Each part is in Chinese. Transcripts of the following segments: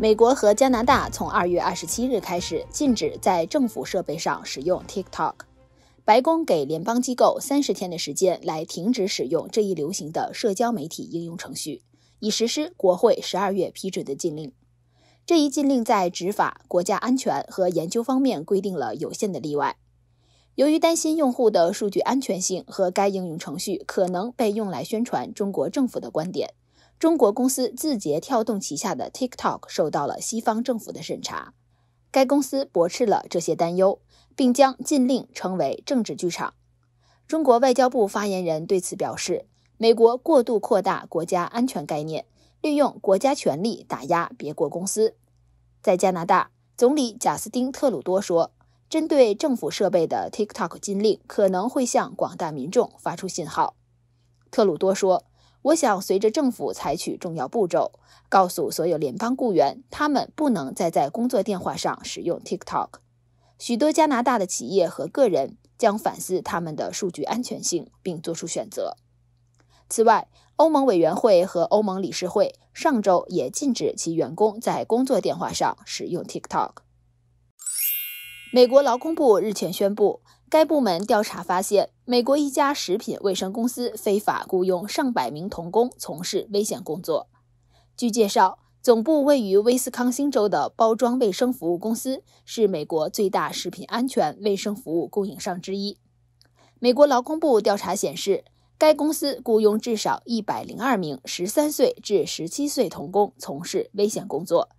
美国和加拿大从二月二十七日开始禁止在政府设备上使用 TikTok。白宫给联邦机构三十天的时间来停止使用这一流行的社交媒体应用程序，以实施国会十二月批准的禁令。这一禁令在执法、国家安全和研究方面规定了有限的例外。由于担心用户的数据安全性和该应用程序可能被用来宣传中国政府的观点。中国公司字节跳动旗下的 TikTok 受到了西方政府的审查。该公司驳斥了这些担忧，并将禁令称为“政治剧场”。中国外交部发言人对此表示，美国过度扩大国家安全概念，利用国家权力打压别国公司。在加拿大，总理贾斯汀·特鲁多说，针对政府设备的 TikTok 禁令可能会向广大民众发出信号。特鲁多说。我想，随着政府采取重要步骤，告诉所有联邦雇员，他们不能再在工作电话上使用 TikTok。许多加拿大的企业和个人将反思他们的数据安全性，并做出选择。此外，欧盟委员会和欧盟理事会上周也禁止其员工在工作电话上使用 TikTok。美国劳工部日前宣布。该部门调查发现，美国一家食品卫生公司非法雇佣上百名童工从事危险工作。据介绍，总部位于威斯康星州的包装卫生服务公司是美国最大食品安全卫生服务供应商之一。美国劳工部调查显示，该公司雇佣至少102名13岁至17岁童工从事危险工作，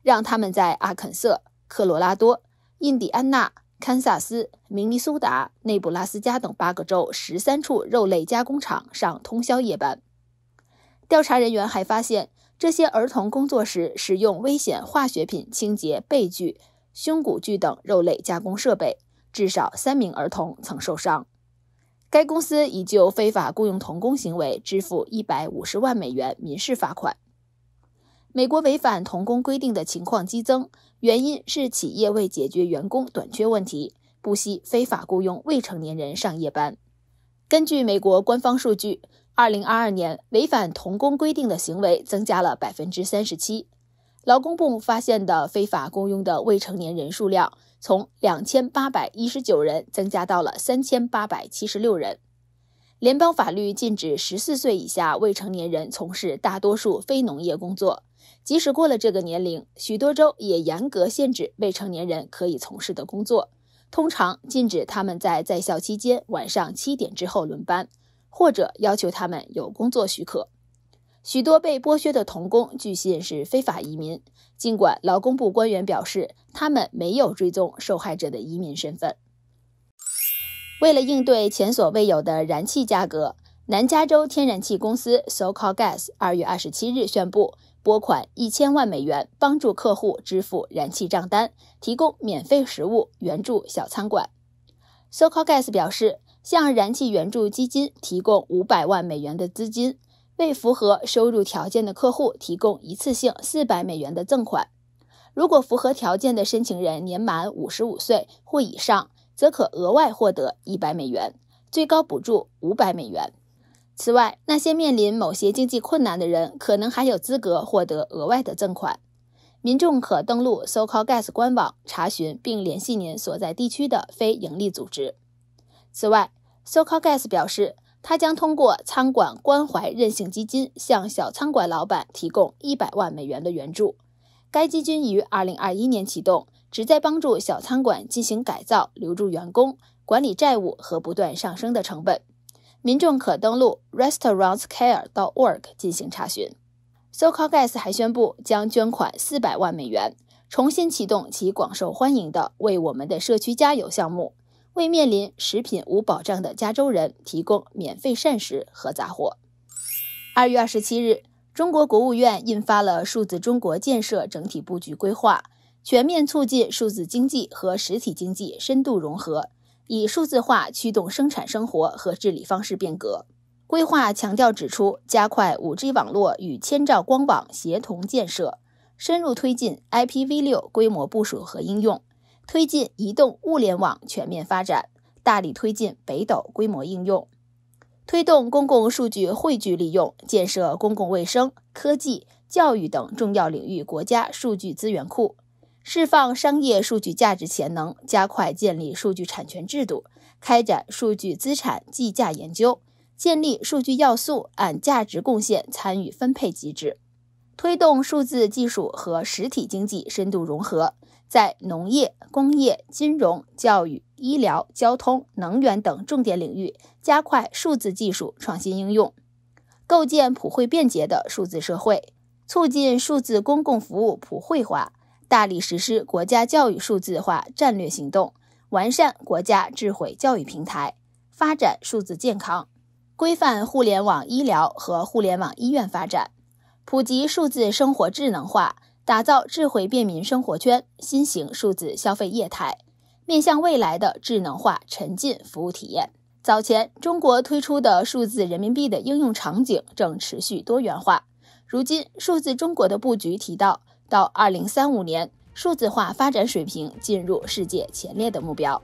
让他们在阿肯色、科罗拉多、印第安纳。堪萨斯、明尼苏达、内布拉斯加等八个州，十三处肉类加工厂上通宵夜班。调查人员还发现，这些儿童工作时使用危险化学品、清洁备具、胸骨具等肉类加工设备，至少三名儿童曾受伤。该公司已就非法雇佣童工行为支付一百五十万美元民事罚款。美国违反童工规定的情况激增。原因是企业为解决员工短缺问题，不惜非法雇佣未成年人上夜班。根据美国官方数据，二零二二年违反童工规定的行为增加了百分之三十七。劳工部发现的非法雇佣的未成年人数量从两千八百一十九人增加到了三千八百七十六人。联邦法律禁止十四岁以下未成年人从事大多数非农业工作。即使过了这个年龄，许多州也严格限制未成年人可以从事的工作，通常禁止他们在在校期间晚上七点之后轮班，或者要求他们有工作许可。许多被剥削的童工据信是非法移民，尽管劳工部官员表示他们没有追踪受害者的移民身份。为了应对前所未有的燃气价格，南加州天然气公司 SoCal Gas 二月二十七日宣布。拨款一千万美元帮助客户支付燃气账单，提供免费食物援助小餐馆。SoCalGas 表示，向燃气援助基金提供五百万美元的资金，为符合收入条件的客户提供一次性四百美元的赠款。如果符合条件的申请人年满五十五岁或以上，则可额外获得一百美元，最高补助五百美元。此外，那些面临某些经济困难的人可能还有资格获得额外的赠款。民众可登录 SoCalGas 官网查询并联系您所在地区的非营利组织。此外，SoCalGas 表示，他将通过餐馆关怀韧性基金向小餐馆老板提供一百万美元的援助。该基金于二零二一年启动，旨在帮助小餐馆进行改造、留住员工、管理债务和不断上升的成本。民众可登录 restaurantscare.org 进行查询。SoCalGas 还宣布将捐款四百万美元，重新启动其广受欢迎的“为我们的社区加油”项目，为面临食品无保障的加州人提供免费膳食和杂货。二月二十七日，中国国务院印发了《数字中国建设整体布局规划》，全面促进数字经济和实体经济深度融合。以数字化驱动生产生活和治理方式变革。规划强调指出，加快 5G 网络与千兆光网协同建设，深入推进 IPv6 规模部署和应用，推进移动物联网全面发展，大力推进北斗规模应用，推动公共数据汇聚利用，建设公共卫生、科技、教育等重要领域国家数据资源库。释放商业数据价值潜能，加快建立数据产权制度，开展数据资产计价研究，建立数据要素按价值贡献参与分配机制，推动数字技术和实体经济深度融合，在农业、工业、金融、教育、医疗、交通、能源等重点领域加快数字技术创新应用，构建普惠便捷的数字社会，促进数字公共服务普惠化。大力实施国家教育数字化战略行动，完善国家智慧教育平台，发展数字健康，规范互联网医疗和互联网医院发展，普及数字生活智能化，打造智慧便民生活圈、新型数字消费业态，面向未来的智能化沉浸服务体验。早前，中国推出的数字人民币的应用场景正持续多元化。如今，数字中国的布局提到。到2035年，数字化发展水平进入世界前列的目标。